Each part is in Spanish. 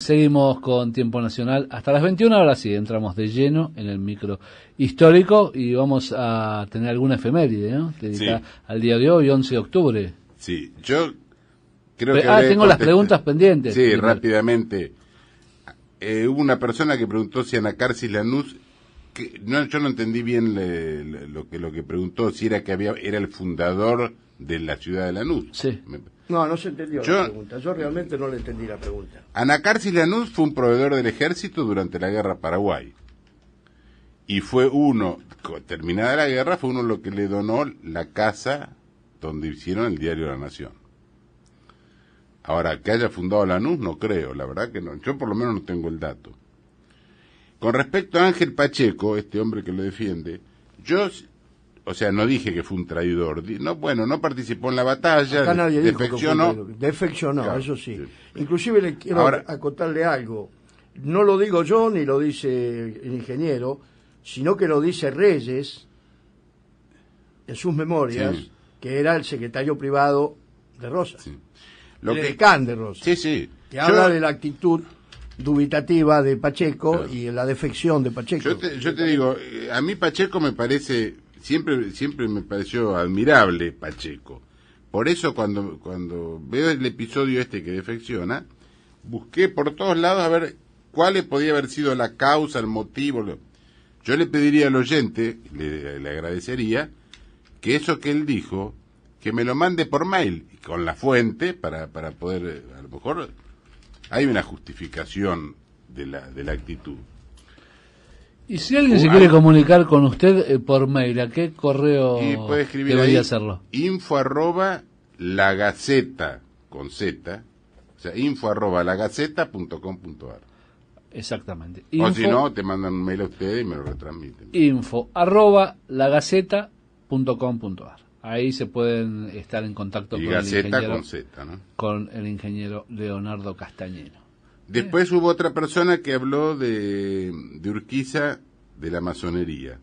Seguimos con Tiempo Nacional hasta las 21, ahora sí, entramos de lleno en el micro histórico y vamos a tener alguna efeméride, ¿no? al día de hoy, 11 de octubre. Sí, yo creo que... Ah, tengo las preguntas pendientes. Sí, rápidamente. Eh, hubo una persona que preguntó si Anacarsis Lanús no, yo no entendí bien lo que lo que preguntó, si era que había era el fundador de la ciudad de Lanús. no, no se entendió la pregunta. Yo realmente no le entendí la pregunta. Anacarsis Lanús fue un proveedor del ejército durante la guerra Paraguay. Y fue uno, terminada la guerra, fue uno lo que le donó la casa donde hicieron el diario La Nación. Ahora, que haya fundado Lanús, no creo, la verdad que no. Yo por lo menos no tengo el dato. Con respecto a Ángel Pacheco, este hombre que lo defiende, yo, o sea, no dije que fue un traidor. No, bueno, no participó en la batalla, nadie defeccionó. defeccionó, eso sí. Inclusive le quiero acotarle algo. No lo digo yo ni lo dice el ingeniero, sino que lo dice Reyes en sus memorias, que era el secretario privado de Rosa. Lo el que, de Rosa. Sí, sí. Que habla de la actitud dubitativa de Pacheco y la defección de Pacheco. Yo te, digo, eh, a mí Pacheco me parece, siempre, siempre me pareció admirable Pacheco. Por eso cuando, cuando veo el episodio este que defecciona, busqué por todos lados a ver cuál podía haber sido la causa, el motivo. Yo le pediría al oyente, le, agradecería, que eso que él dijo, que me lo mande por mail, con la fuente, para, para poder, eh, a lo mejor hay una justificación de la, de la actitud. Y si alguien se quiere comunicar con usted eh, por mail, ¿a qué correo puede escribir debería hacerlo? Info arroba la con Z, o sea, info arroba la punto com Exactamente. o si no, te mandan un mail a ustedes y me lo retransmiten. Info arroba la punto com Ahí se pueden estar en contacto con, el ingeniero, Leonardo Castañero. Después hubo otra persona que habló de, Urquiza, de la masonería.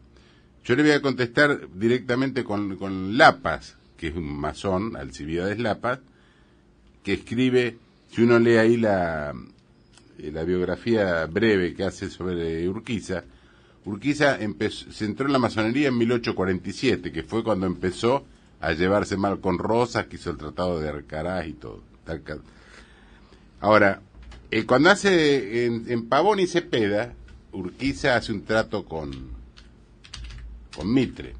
Yo le voy a contestar directamente con, con Lapas, que es un masón, Alcibiades Lapas, que escribe, si uno lee ahí la, eh, la biografía breve que hace sobre Urquiza, Urquiza empezó, se entró en la masonería en 1847, que fue cuando empezó a llevarse mal con Rosas, que hizo el tratado de Arcaraz y todo. Ahora, eh, cuando hace en, Pavón y Cepeda, Urquiza hace un trato con, con Mitre.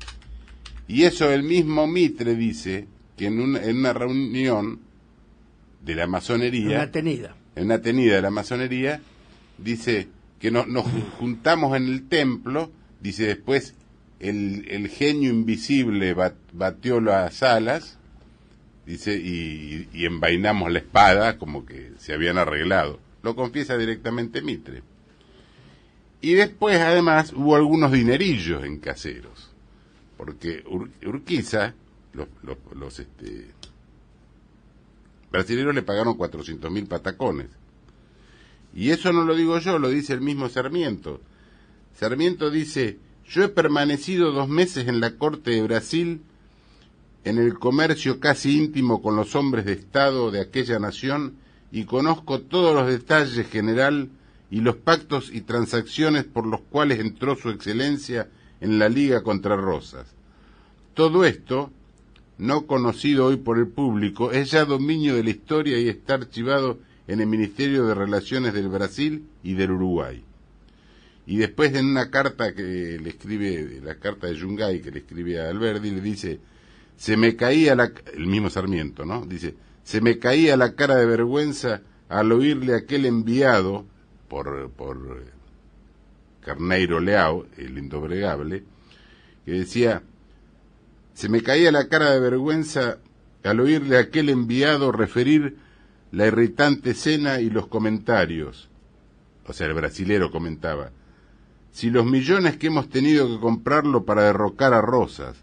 Y eso el mismo Mitre dice que en una, reunión de la masonería. Una tenida. En una tenida de la masonería, dice que nos juntamos en el templo, dice después el, genio invisible batió las alas, dice, y, envainamos la espada como que se habían arreglado. Lo confiesa directamente Mitre. Y después, además, hubo algunos dinerillos en caseros, porque Urquiza, los, los, este, brasileños le pagaron 400 mil patacones. Y eso no lo digo yo, lo dice el mismo Sarmiento. Sarmiento dice, yo he permanecido dos meses en la Corte de Brasil, en el comercio casi íntimo con los hombres de Estado de aquella nación, y conozco todos los detalles general y los pactos y transacciones por los cuales entró su excelencia en la Liga contra Rosas. Todo esto, no conocido hoy por el público, es ya dominio de la historia y está archivado en el Ministerio de Relaciones del Brasil y del Uruguay. Y después en una carta que le escribe, la carta de Yungay que le escribe a Alberdi, le dice, se me caía la, el mismo Sarmiento, ¿no? Dice, se me caía la cara de vergüenza al oírle a aquel enviado por, por Carneiro Leao, el indobregable, que decía, se me caía la cara de vergüenza al oírle a aquel enviado referir la irritante escena y los comentarios. O sea, el brasilero comentaba, si los millones que hemos tenido que comprarlo para derrocar a Rosas,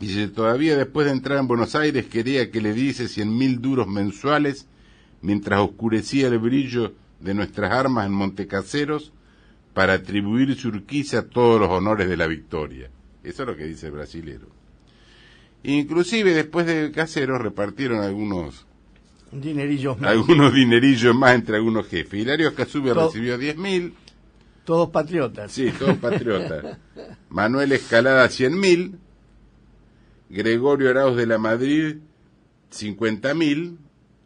y si todavía después de entrar en Buenos Aires quería que le diese cien mil duros mensuales, mientras oscurecía el brillo de nuestras armas en Montecaseros, para atribuir su Urquiza todos los honores de la victoria. Eso es lo que dice el brasilero. Inclusive después de Caseros repartieron algunos dinerillos más. algunos dinerillos más entre algunos jefes. Hilario Casube recibió diez mil, todos patriotas. Sí, todos patriotas. Manuel Escalada, 100.000. Gregorio Arauz de la Madrid, 50.000.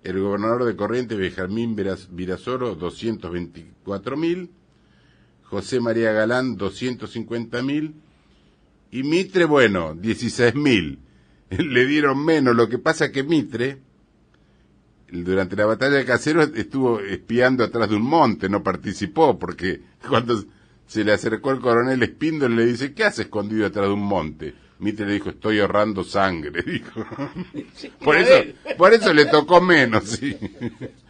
El gobernador de Corrientes, Benjamín Virasoro, 224.000. José María Galán, 250.000. Y Mitre, bueno, 16.000. Le dieron menos. Lo que pasa que Mitre durante la batalla de Caseros estuvo espiando atrás de un monte, no participó, porque cuando se le acercó el coronel Espíndol le dice, ¿qué has escondido atrás de un monte? Mitre le dijo, estoy ahorrando sangre, dijo. por eso, por eso le tocó menos, sí.